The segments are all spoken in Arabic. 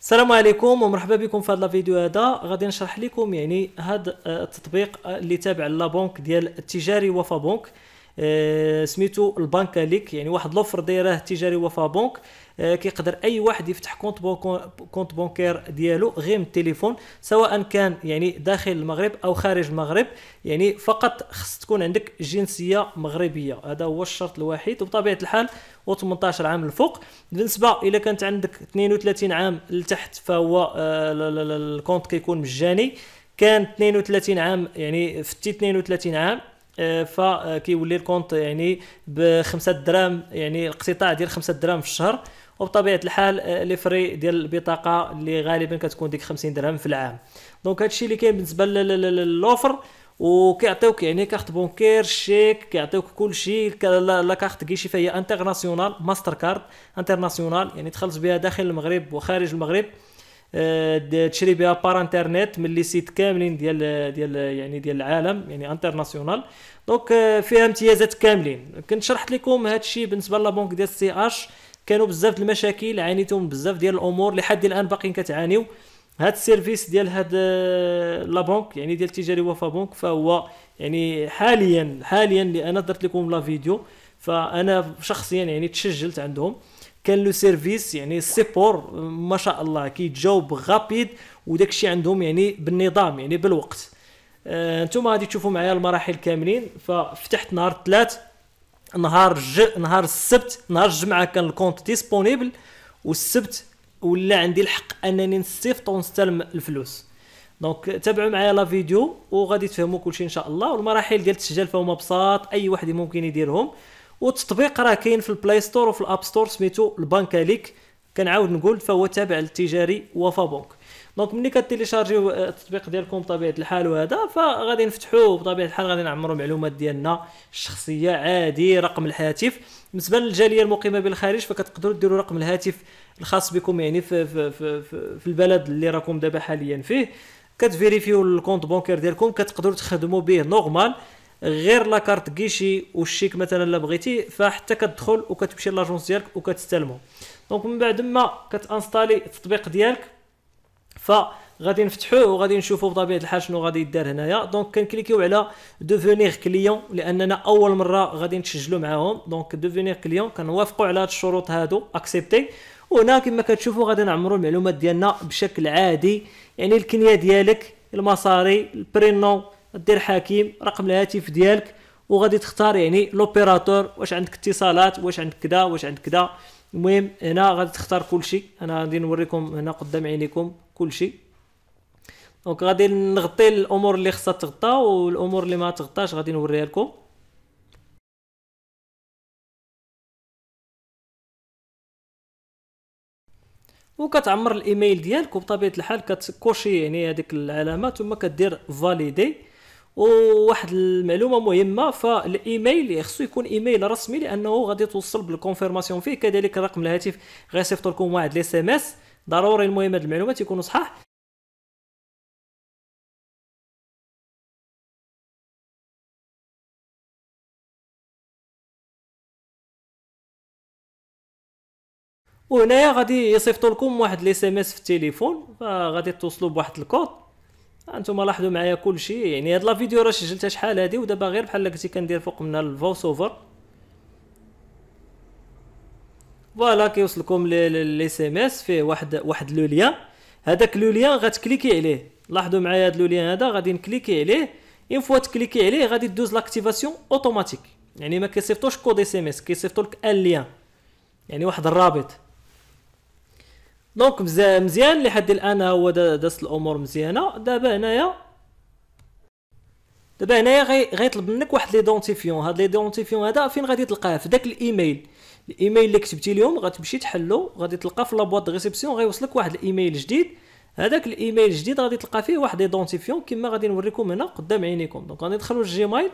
السلام عليكم ومرحبا بكم في هذا الفيديو هذا غادي نشرح لكم يعني هذا التطبيق اللي تابع لابونك ديال التجاري وفا بونك آه، سميتو البنكا ليك يعني واحد لوفر دايره تجاري وفا بنك آه، كيقدر اي واحد يفتح كونت كونت بنكير ديالو غير من التليفون سواء كان يعني داخل المغرب او خارج المغرب يعني فقط خص تكون عندك جنسيه مغربيه هذا هو الشرط الوحيد وبطبيعه الحال و18 عام الفوق بالنسبه الى كانت عندك 32 عام لتحت فهو آه، الكونت كيكون مجاني كان 32 عام يعني فتي 32 عام آه، فكيولي آه، الكونت يعني بخمسة دراهم يعني الاقتطاع ديال خمسة دراهم في الشهر وبطبيعه الحال آه، لي فري ديال البطاقه اللي غالبا كتكون ديك 50 درهم في العام دونك هادشي اللي كاين بالنسبه للوفر وكيعطيوك يعني كارت بونكير شيك كيعطيوك كلشي لا كارت كيشي فهي انترناسيونال ماستر كارد انترناسيونال يعني تخلص بها داخل المغرب وخارج المغرب آه، تشري بها بار انترنت من لي سيت كاملين ديال ديال يعني ديال العالم يعني انترناسيونال دونك آه، فيها امتيازات كاملين كنت شرحت لكم هذا الشيء بالنسبه لابونك ديال سي اش كانوا بزاف المشاكل عانيتهم بزاف ديال الامور لحد الان باقيين كتعانيو هاد السيرفيس ديال هاد آه، لا بنك يعني ديال تجاري وفا بونك فهو يعني حاليا حاليا اللي انا درت لكم لا فيديو فانا شخصيا يعني تسجلت عندهم كان لو سيرفيس يعني سيبور ما شاء الله كيتجاوب غابيد وداك الشيء عندهم يعني بالنظام يعني بالوقت انتم آه، غادي تشوفوا معايا المراحل كاملين ففتحت نهار الثلاث نهار ج... نهار السبت نهار الجمعه كان الكونت ديسبونيبل والسبت ولا عندي الحق انني نصيفط ونستلم الفلوس دونك تابعوا معايا لا فيديو وغادي تفهموا كلشي ان شاء الله والمراحل ديال التسجيل فهما بساط اي واحد ممكن يديرهم والتطبيق راه كاين في البلاي ستور وفي الاب ستور سميتو ليك كنعاود نقول فهو تابع للتجاري وفا بنك دونك ملي كتيليشارجيو آه، التطبيق ديالكم بطبيعه الحال وهذا فغادي نفتحوه بطبيعه الحال غادي نعمروا المعلومات ديالنا الشخصيه عادي رقم الهاتف بالنسبه للجاليه المقيمه بالخارج فكتقدروا ديروا رقم الهاتف الخاص بكم يعني في, في, في, في البلد اللي راكم دابا حاليا فيه كتفيريفيو الكونت بونكير ديالكم كتقدروا تخدموا به نورمال غير لاكارت كيشي والشيك مثلا الا بغيتي فحتى كتدخل وكتمشي لاجونس ديالك وكتستلمو دونك من بعد ما كتانستالي التطبيق ديالك ف غادي نفتحوه وغادي نشوفوا بطبيعه الحال شنو غادي يدار هنايا دونك كنكليكيو على دوفونيغ كليون لاننا اول مره غادي نسجلوا معاهم دونك دوفونيغ كليون كنوافقوا على هاد الشروط هادو اكسبتي وهنا كما كتشوفوا غادي نعمروا المعلومات ديالنا بشكل عادي يعني الكنيه ديالك المصاري البرينو دير حكيم رقم الهاتف ديالك وغادي تختار يعني لوبيراتور واش عندك اتصالات واش عندك كذا واش عندك كذا المهم هنا غادي تختار كلشي انا غادي نوريكم هنا قدام عينيكم كلشي دونك غادي نغطي الامور اللي خصها تغطى والامور اللي ما تغطاش غادي نوريها لكم وكتعمر الايميل ديالك وبطبيعه الحال كتكوشي يعني هذيك العلامه ثم كدير فاليدي وواحد المعلومه مهمه فالايميل خصو يكون ايميل رسمي لانه غادي توصل بالكونفيرماسيون فيه كذلك رقم الهاتف غيصيفط لكم واحد لي سي ام اس ضروري المهم هاد المعلومات يكونوا صحاح وهنايا غادي يصيفطوا لكم واحد لي سي ام اس في التليفون فغادي توصلوا بواحد الكود آه، انتم لاحظوا معايا كلشي يعني هاد لا فيديو راه سجلتها شحال هادي ودابا غير بحال كنتي كندير فوق منها الفويس اوفر فوالا كيوصلكم لي اس ام اس فيه واحد واحد لو ليان هذاك لو ليان غتكليكي عليه لاحظوا معايا هاد لو ليان هذا غادي نكليكي عليه اون فوا تكليكي عليه غادي دوز لاكتيفاسيون اوتوماتيك يعني ما كيصيفطوش كود اس ام اس كيصيفطوا لك ان ليان يعني واحد الرابط دونك مزيان لحد الان هو داس الامور مزيانه دابا هنايا دابا هنايا غيطلب منك واحد ليدونتيفيون هاد ليدونتيفيون هذا فين غادي تلقاه في داك الايميل الايميل اللي كتبتي ليهم غتمشي تحلو غادي تلقى في لابواط دو ريسبسيون غيوصلك واحد الايميل جديد هذاك الايميل الجديد غادي تلقى فيه واحد دونتيفيون كما غادي نوريكم هنا قدام عينيكم دونك غادي ندخلوا للجيميل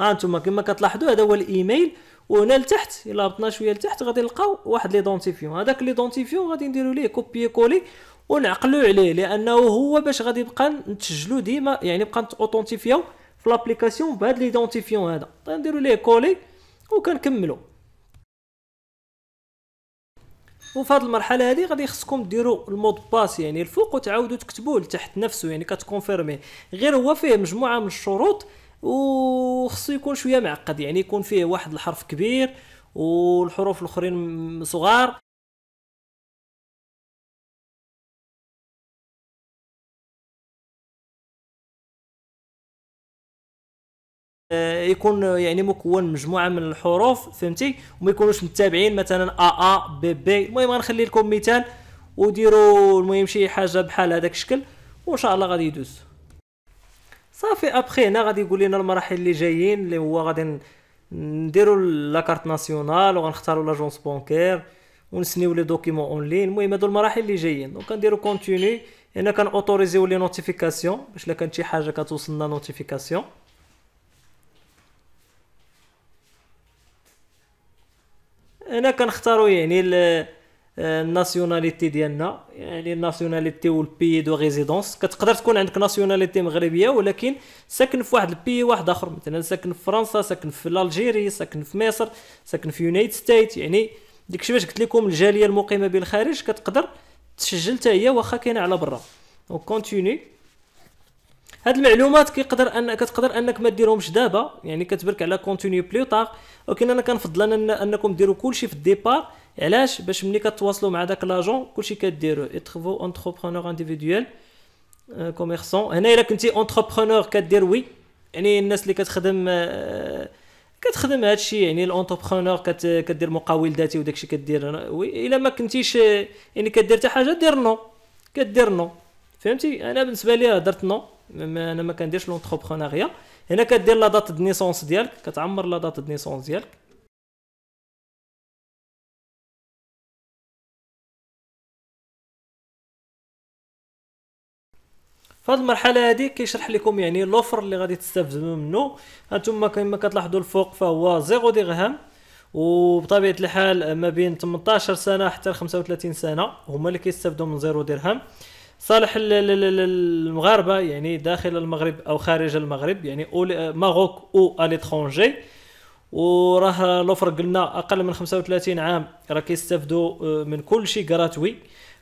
ها انتم كما كتلاحظوا هذا هو الايميل وهنا لتحت الا هبطنا شويه لتحت غادي نلقاو واحد ليدونتيفيون هذاك ليدونتيفيون غادي نديرو ليه كوبي كولي ونعقلوا عليه لانه هو باش غادي نبقى نتسجلوا ديما يعني بقى نتاوثنتيفيو في لابليكاسيون بهذا ليدونتيفيون هذا نديروا ليه كولي وكنكملوا وفي هذه المرحله هذه غادي خصكم ديروا المود باس يعني الفوق وتعاودوا تكتبوه لتحت نفسه يعني كتكونفيرمي غير هو فيه مجموعه من الشروط وخصو يكون شويه معقد يعني يكون فيه واحد الحرف كبير والحروف الاخرين صغار آه، يكون يعني مكون مجموعه من الحروف فهمتي وما يكونوش متابعين مثلا ا ا بي بي المهم غنخلي لكم مثال وديروا المهم شي حاجه بحال هذاك الشكل وان شاء الله غادي يدوز صافي ابخي هنا غادي يقول لنا المراحل اللي جايين اللي هو غادي نديروا لاكارت ناسيونال وغنختاروا لاجونس بونكير ونسنيو لي دوكيمون اون لين المهم هادو المراحل اللي جايين دونك كنديروا كونتيني هنا اوتوريزيو لي نوتيفيكاسيون باش الا كانت شي حاجه كتوصلنا نوتيفيكاسيون هنا كنختاروا يعني الناسيوناليتي ديالنا يعني الناسيوناليتي والبي دو ريزيدونس كتقدر تكون عندك ناسيوناليتي مغربيه ولكن ساكن في واحد البي واحد اخر مثلا ساكن في فرنسا ساكن في الجيري ساكن في مصر ساكن في يونايتد ستيت يعني داكشي باش قلت لكم الجاليه المقيمه بالخارج كتقدر تسجل حتى هي واخا كاينه على برا دونك كونتيني هاد المعلومات كيقدر ان كتقدر انك ما ديرهمش دابا يعني كتبرك على كونتيني بلو طار ولكن انا كنفضل أن انكم ديروا كلشي في الديبار علاش باش ملي كتواصلوا مع داك لاجون كلشي كديروه اتخفو اونتربرونور انديفيديوال كوميرسون هنا الا كنتي اونتربرونور كدير وي يعني الناس اللي كتخدم آه، كتخدم هادشي يعني الانتربرونور كدير مقاول ذاتي وداكشي كدير وي الا ما كنتيش آه، يعني كدير حتى حاجه دير نو كدير نو فهمتي انا بالنسبه لي هضرت نو ما انا ما كنديرش لونتربرونيا هنا كدير لا دات دنيسونس ديالك كتعمر لا دات دنيسونس ديالك فهاد المرحله هادي كيشرح لكم يعني لوفر اللي غادي تستافدو منو هانتوما كيما كتلاحظو الفوق فهو زيرو درهم وبطبيعه الحال ما بين تمنطاشر سنه حتى لخمسة تلاتين سنه هما اللي كيستافدو من زيرو درهم صالح المغاربه يعني داخل المغرب او خارج المغرب يعني ماروك او اليترونجي وراه لوفر قلنا اقل من 35 عام راه كيستافدوا آه، من كل شيء غراتوي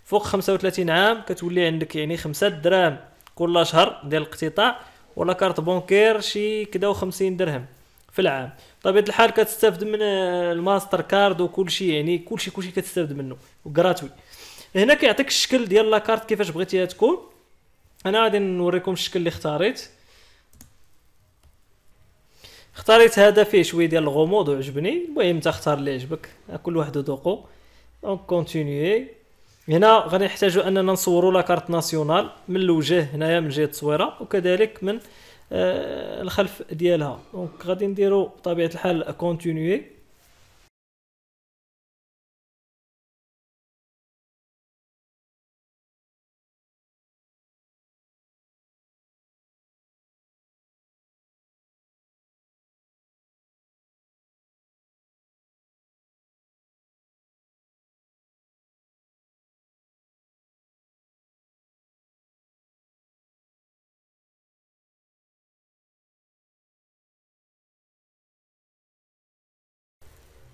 فوق 35 عام كتولي عندك يعني 5 دراهم كل شهر ديال الاقتطاع ولا كارت بونكير شي كدا و50 درهم في العام طبيعه الحال كتستافد من آه، الماستر كارد وكل شيء يعني كل شيء كل شيء كتستافد منه وغراتوي هنا كيعطيك الشكل ديال لاكارت كيفاش بغيتيها تكون انا غادي نوريكم الشكل اللي اختاريت اختاريت هذا فيه شويه ديال الغموض وعجبني المهم انت اختار اللي عجبك كل واحد وذوقه دونك كونتينيي هنا غادي نحتاجو اننا نصورو لاكارت ناسيونال من الوجه هنايا من جهه التصويره وكذلك من آه الخلف ديالها دونك غادي نديرو بطبيعه الحال كونتينيي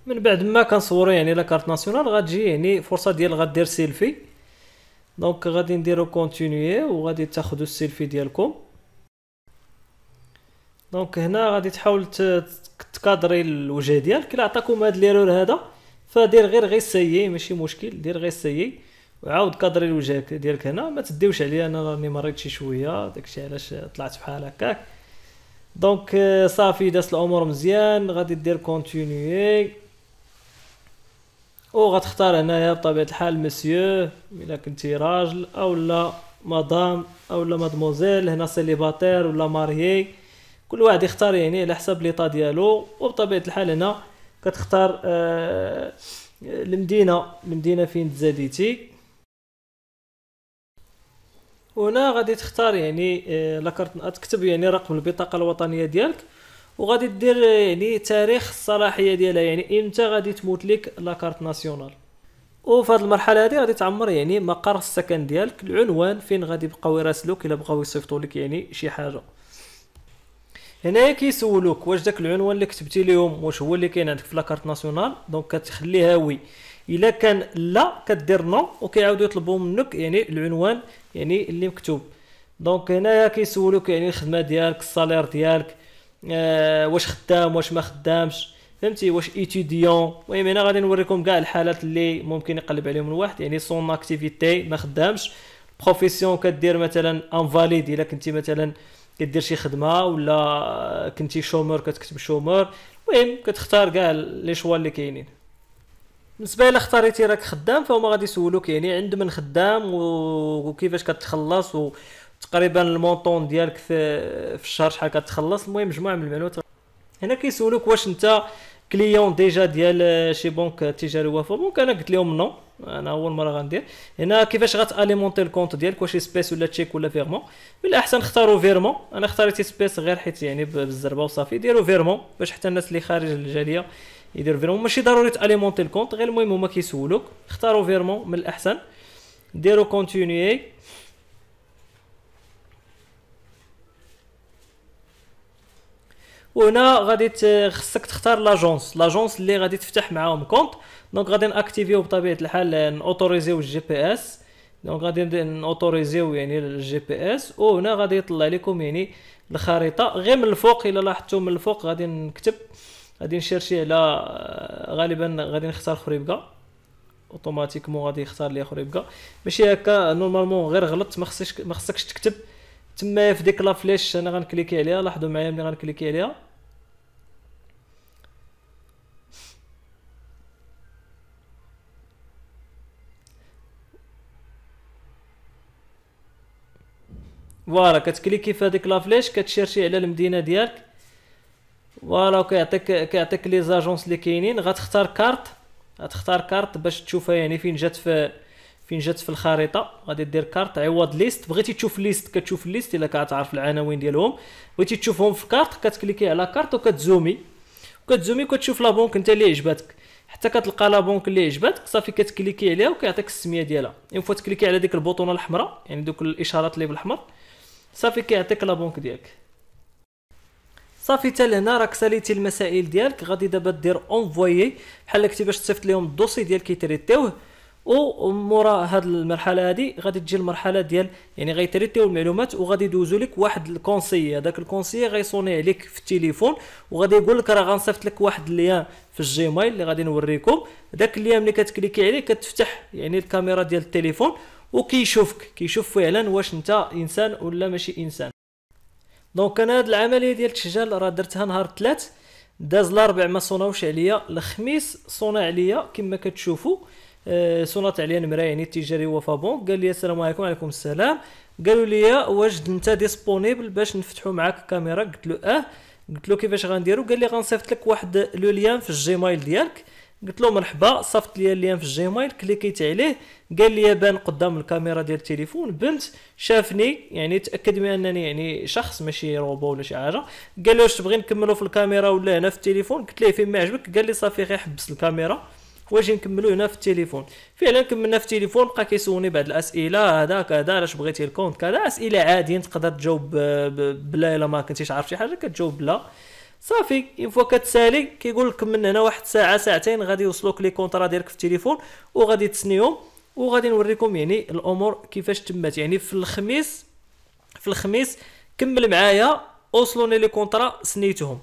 من بعد ما كنصوروا يعني لا كارت ناسيونال غتجي يعني فرصه ديال غدير سيلفي دونك غادي نديرو كونتينيي وغادي تاخذوا السيلفي ديالكم دونك هنا غادي تحاول تكادري الوجه ديالك الا عطاكم هاد ليرور هذا فدير غير غير سيي ماشي مشكل دير غير سيي وعاود كادري الوجه ديالك هنا ما تديوش عليا انا راني مريت شي شويه داكشي علاش طلعت بحال هكاك دونك صافي داس الامور مزيان غادي دير كونتينيي وغتختار هنايا بطبيعه الحال مسيو الا كنتي راجل او لا مدام او لا مادموزيل هنا سيليباتير ولا ماريي كل واحد يختار يعني على حسب ليطا ديالو وبطبيعه الحال هنا كتختار آه المدينه المدينه فين تزاديتي وهنا غادي تختار يعني آه لاكارت تكتب يعني رقم البطاقه الوطنيه ديالك وغادي دير يعني تاريخ الصلاحيه ديالها يعني امتى غادي تموت لك لاكارت ناسيونال وفي هذه المرحله هذه غادي تعمر يعني مقر السكن ديالك العنوان فين غادي يبقاو يراسلوك الا بغاو يصيفطوا لك يعني شي حاجه هنايا كيسولوك واش داك العنوان اللي كتبتي ليهم واش هو اللي كاين عندك في لاكارت ناسيونال دونك كتخليها وي الا كان لا كدير نو وكيعاودوا يطلبوا منك يعني العنوان يعني اللي مكتوب دونك هنايا كيسولوك يعني الخدمه ديالك الصالير ديالك آه، واش خدام واش ما خدامش فهمتي واش ايتوديون المهم هنا غادي نوريكم كاع الحالات اللي ممكن يقلب عليهم الواحد يعني سون اكتيفيتي ما خدامش بروفيسيون كدير مثلا انفاليد الا كنتي مثلا كدير شي خدمه ولا كنتي شومور كتكتب شومور المهم كتختار كاع لي شوا اللي كاينين بالنسبه إلى اختاريتي راك خدام فهما غادي يسولوك يعني عند من خدام وكيفاش كتخلص و... تقريبا المونطون ديالك في, في الشهر شحال كتخلص المهم مجموعه من المعلومات هنا كيسولوك واش انت كليون ديجا ديال شي بنك تجاري وفا بنك انا قلت لهم نو انا اول مره غندير هنا كيفاش غاتاليمونتي الكونت ديالك واش سبيس ولا تشيك ولا فيرمون من الاحسن اختاروا فيرمون انا اختاريت سبيس غير حيت يعني بالزربه وصافي ديروا فيرمون باش حتى الناس اللي خارج الجاليه يديروا فيرمون ماشي ضروري تاليمونتي الكونت غير المهم هما كيسولوك اختاروا فيرمون من الاحسن ديروا كونتينيي وهنا غادي خصك تختار لاجونس لاجونس اللي غادي تفتح معاهم كونط دونك غادي ناكتيفيو بطبيعه الحال نوتوريزيو الجي بي اس دونك غادي نوتوريزيو يعني الجي بي اس وهنا غادي يطلع لكم يعني الخريطه غير من الفوق الا لاحظتوا من الفوق غادي نكتب غادي نشيرشي على آه، غالبا غادي نختار خريبكه اوتوماتيكمون غادي يختار لي خريبكه ماشي هكا نورمالمون غير غلطت ما خصكش ما خصكش تكتب تما في ديك لا فليش انا غنكليكي عليها لاحظوا معايا ملي غنكليكي عليها فوالا كتكليكي في هذيك لافليش كتشيرشي على المدينه ديالك فوالا وكيعطيك كيعطيك لي زاجونس اللي كاينين غتختار كارت غتختار كارت باش تشوفها يعني فين جات في فين جات في الخريطه غادي دير كارت عوض ليست بغيتي تشوف ليست كتشوف ليست الا كتعرف العناوين ديالهم بغيتي تشوفهم في كارت كتكليكي على كارت وكتزومي وكتزومي وكتشوف لا بونك انت اللي عجباتك حتى كتلقى لا بونك اللي عجباتك صافي كتكليكي عليها وكيعطيك السميه ديالها اون فوا تكليكي على ديك البوطونه الحمراء يعني دوك الاشارات اللي بالحمر صافي كيعطيك لابونك ديالك صافي حتى لهنا راك ساليتي المسائل ديالك غادي دابا دير اونفويي بحال كنتي باش تصيفط لهم الدوسي ديالك كيتريتيوه ومورا هاد المرحله هادي غادي تجي المرحله ديال يعني غيتريتيو المعلومات وغادي يدوزو لك واحد الكونسي هذاك الكونسي غيصوني عليك في التليفون وغادي يقول لك راه غنصيفط لك واحد ليا في الجيميل اللي غادي نوريكم داك ليا ملي كتكليكي عليه كتفتح يعني الكاميرا ديال التليفون وكيشوفك كيشوف فعلا واش انت انسان ولا ماشي انسان دونك انا هاد العمليه ديال التشجيل راه درتها نهار الثلاث داز الاربع ما صوناوش عليا الخميس صونا عليا كما كتشوفوا آه، صونات عليا نمره يعني التجاري وفا بونك قال لي السلام عليكم وعليكم السلام قالوا لي واش انت ديسبونيبل باش نفتحوا معاك الكاميرا قلت له اه قلت له كيفاش غنديروا قال لي غنصيفط لك واحد لو ليان في الجيميل ديالك قلت له مرحبا صفت لي اللين في الجيميل كليكيت عليه قال لي بان قدام الكاميرا ديال التليفون بنت شافني يعني تاكد من انني يعني شخص ماشي روبو ولا شي حاجه قال لي واش تبغي نكملو في الكاميرا ولا هنا في التليفون قلت ليه فين ما عجبك قال لي صافي غير حبس الكاميرا واش نكملو هنا في التليفون فعلا كملنا في التليفون بقى كيسولني بعض الاسئله هذا كذا علاش بغيتي الكونت كذا اسئله عاديه تقدر تجاوب بلا الا ما كنتيش عارف شي حاجه كتجاوب بلا صافي اون فوا كتسالي كيقول لك من هنا واحد ساعه ساعتين غادي يوصلوك لي كونطرا ديالك في التليفون وغادي تسنيهم وغادي نوريكم يعني الامور كيفاش تمات يعني في الخميس في الخميس كمل معايا اوصلوني لي كونطرا سنيتهم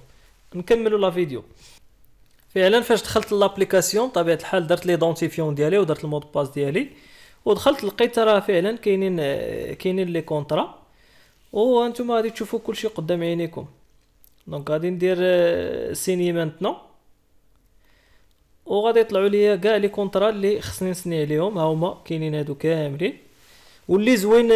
نكملوا لا فيديو فعلا فاش دخلت لابليكاسيون طبيعه الحال درت لي دونتيفيون ديالي ودرت المود باس ديالي ودخلت لقيت راه فعلا كاينين كاينين لي كونطرا وانتم غادي تشوفوا كلشي قدام عينيكم دونك غادي ندير سيني مانتنون وغادي يطلعوا ليا كاع لي كونطرا اللي خصني نسني عليهم ها هما كاينين هادو كاملين واللي زوين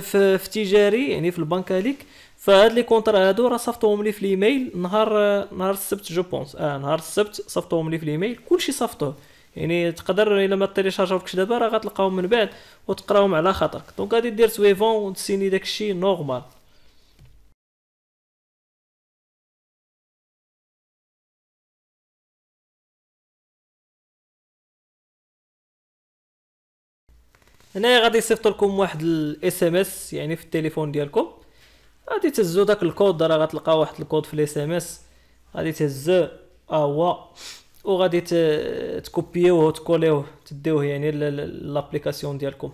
في, في تجاري يعني في البنكاليك فهاد لي كونطرا هادو راه صيفطوهم لي في الايميل نهار نهار السبت جو بونس اه نهار السبت صيفطوهم لي في الايميل كلشي صيفطوه يعني تقدر الا ما تيليشارجوكش دابا راه غتلقاهم من بعد وتقراهم على خاطرك دونك غادي دير سويفون وتسيني داكشي نورمال هنايا غادي يصيفط لكم واحد الاس ام اس يعني في التليفون ديالكم غادي تهزو داك الكود راه غتلقى واحد الكود في الاس ام اس غادي تهزو ها هو وغادي تكوبيوه وتكوليوه تديوه يعني لابليكاسيون ديالكم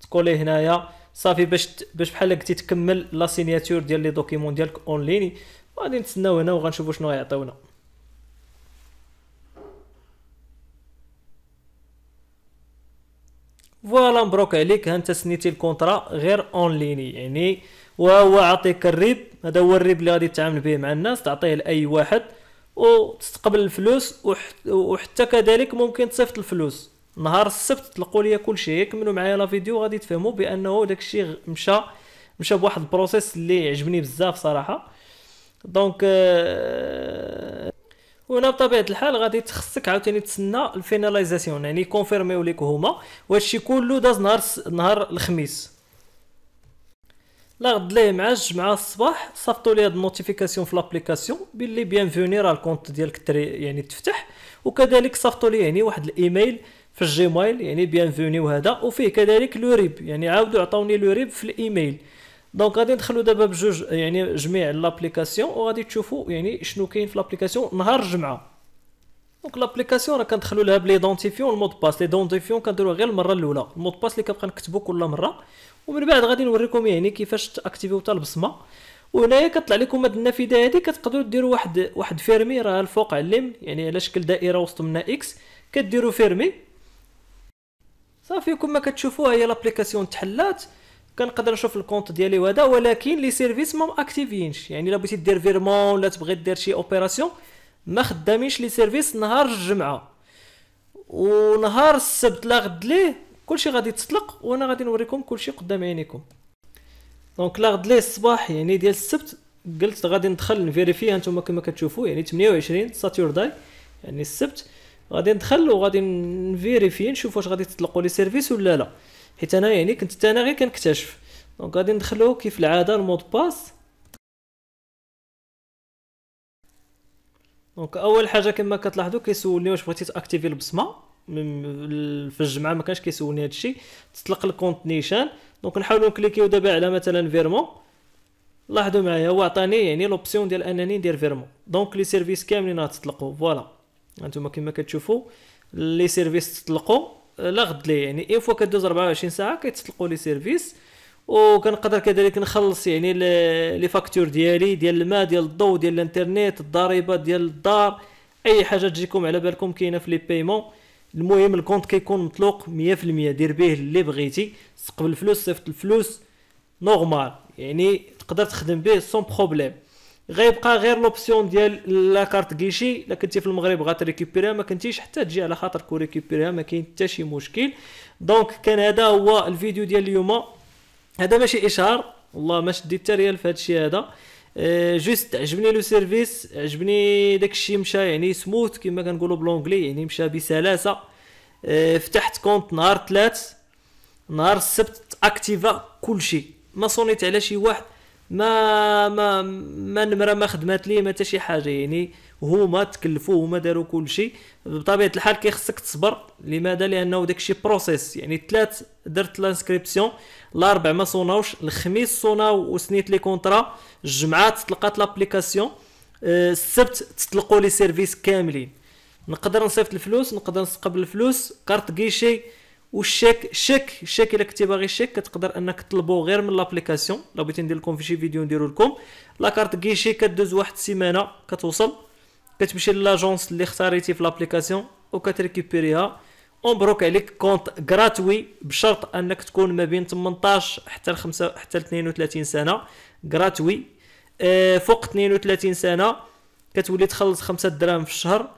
تكوليه هنايا صافي باش باش بحال قلتي تكمل لا سيناتور ديال لي دوكيمون ديالك اونلاين غادي نتسناو هنا وغنشوفو شنو غيعطيونا فوالا مبروك عليك ها انت سنيتي الكونترا غير اون ليني يعني وهو عطيك الريب هذا هو الريب اللي غادي تتعامل به مع الناس تعطيه لاي واحد وتستقبل الفلوس وحتى كذلك ممكن تصيفط الفلوس نهار السبت تلقوا ليا كلشي كملوا معايا لا فيديو غادي تفهموا بانه داكشي مشى مشى بواحد البروسيس اللي عجبني بزاف صراحه دونك وهنا بطبيعه الحال غادي تخصك عاوتاني تسنى الفيناليزاسيون يعني كونفيرميو ليك هما وهادشي كله داز نهار نهار الخميس لا غد ليه مع الجمعة الصباح صيفطوا لي هاد النوتيفيكاسيون في لابليكاسيون بلي بيان فوني راه الكونت ديالك تري يعني تفتح وكذلك صيفطوا لي يعني واحد الايميل في الجيميل يعني بيان فوني وهذا وفيه كذلك لو ريب يعني عاودوا عطاوني لو ريب في الايميل دونك غادي ندخلوا دابا بجوج يعني جميع لابليكاسيون وغادي تشوفوا يعني شنو كاين في لابليكاسيون نهار الجمعه دونك لابليكاسيون راه كندخلوا لها بليدونتيفيون والمود باس لي دونتيفيون كنديروا غير المره الاولى المود باس اللي كنبقى نكتبو كل مره ومن بعد غادي نوريكم يعني كيفاش تاكتيفيو حتى البصمه وهنايا كطلع لكم هاد النافذه هادي كتقدروا ديروا واحد واحد فيرمي راه الفوق على اليم يعني على شكل دائره وسط منها اكس كديروا فيرمي صافي كما كتشوفوا هي لابليكاسيون تحلات كنقدر نشوف الكونت ديالي وهذا ولكن لي سيرفيس ما اكتيفينش يعني الا بغيتي دير فيرمون ولا تبغي دير شي اوبيراسيون ما خدامينش لي سيرفيس نهار الجمعه ونهار السبت لا غد ليه كلشي غادي يتطلق وانا غادي نوريكم كلشي قدام عينيكم دونك لا غد ليه الصباح يعني ديال السبت قلت غادي ندخل نفيريفي نتوما كما كتشوفوا يعني 28 ساتورداي يعني السبت غادي ندخل وغادي نفيريفي نشوف واش غادي تطلقوا لي سيرفيس ولا لا حيت انا يعني كنت حتى انا غير كنكتشف دونك غادي ندخلو كيف العاده المود باس دونك اول حاجه كما كتلاحظوا كيسولني واش بغيتي تاكتيفي البصمه في الجمعه ما كانش كيسولني هادشي تطلق الكونت نيشان دونك نحاولوا نكليكيو دابا على مثلا فيرمون لاحظوا معايا هو عطاني يعني لوبسيون ديال انني ندير فيرمون دونك لي سيرفيس كاملين غتطلقوا فوالا انتم كما كتشوفوا لي سيرفيس تطلقوا لا غد ليه يعني اي فوا كدوز 24 ساعه كيتسلقوا لي سيرفيس وكنقدر كذلك نخلص يعني لي فاكتور ديالي ديال الماء ديال الضو ديال الانترنت الضريبه ديال الدار اي حاجه تجيكم على بالكم كاينه في لي بايمون المهم الكونت كيكون مطلوق 100% دير به اللي بغيتي تقبل الفلوس صيفط الفلوس نورمال يعني تقدر تخدم به سون بروبليم غيبقى غير لوبسيون ديال لا كارت كيشي الا كنتي في المغرب غاتريكوبيريها ما كنتيش حتى تجي على خاطر كوريكوبيريها ما كاين حتى شي مشكل دونك كان هذا هو الفيديو ديال اليوم هذا ماشي اشهار والله ما شديت حتى ريال في هذا الشيء هذا جوست عجبني لو سيرفيس عجبني داك الشيء مشى يعني سموث كما كنقولوا بلونجلي يعني مشى بسلاسه آه، فتحت كونت نهار ثلاث نهار السبت اكتيفا كلشي ما صونيت على شي واحد ما ما ما نمره ما خدمات ليه ما حتى شي حاجه يعني هما تكلفوا هما داروا كل شيء بطبيعه الحال كيخصك تصبر لماذا لانه داك الشيء بروسيس يعني ثلاث درت لانسكريبسيون الاربع ما صوناوش الخميس صونا وسنيت لي كونطرا الجمعه تطلقات لابليكاسيون آه، السبت تطلقوا لي سيرفيس كاملين نقدر نصيفط الفلوس نقدر نستقبل الفلوس كارت كيشي والشيك شيك شيك الا كنتي باغي شيك كتقدر انك تطلبو غير من لابليكاسيون لا بغيتي ندير لكم في شي فيديو نديرو لكم لاكارت كيشي كدوز واحد السيمانه كتوصل كتمشي لاجونس اللي اختاريتي في لابليكاسيون وكتريكوبيريها مبروك عليك كونت غراتوي بشرط انك تكون ما بين 18 حتى 5 حتى 32 سنه غراتوي آه، فوق 32 سنه كتولي تخلص 5 دراهم في الشهر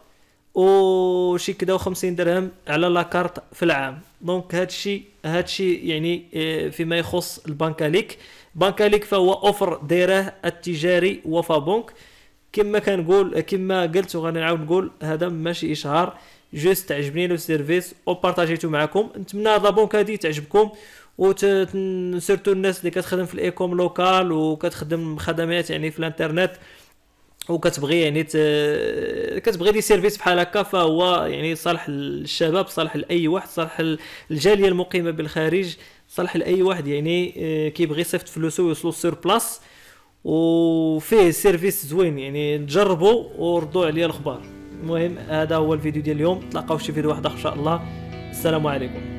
وشي كدا و50 درهم على لاكارت في العام دونك هادشي هادشي يعني آه، فيما يخص البنكاليك بنكاليك فهو اوفر دايره التجاري وفا بنك كما كنقول كما قلت وغنعاود نقول هذا ماشي اشهار جوست عجبني لو سيرفيس وبارطاجيتو معكم نتمنى هاد لابونك هادي تعجبكم وت سيرتو الناس اللي كتخدم في الايكوم لوكال وكتخدم خدمات يعني في الانترنت وكتبغي يعني ت... كتبغي لي سيرفيس بحال هكا فهو يعني صالح للشباب صالح لاي واحد صالح الجاليه المقيمه بالخارج صالح لاي واحد يعني آه، كيبغي يصيفط فلوسو ويوصلو سير بلاس وفيه سيرفيس زوين يعني تجربوا وردوا عليا الخبار المهم هذا هو الفيديو ديال اليوم تلاقاو في فيديو واحد اخر ان شاء الله السلام عليكم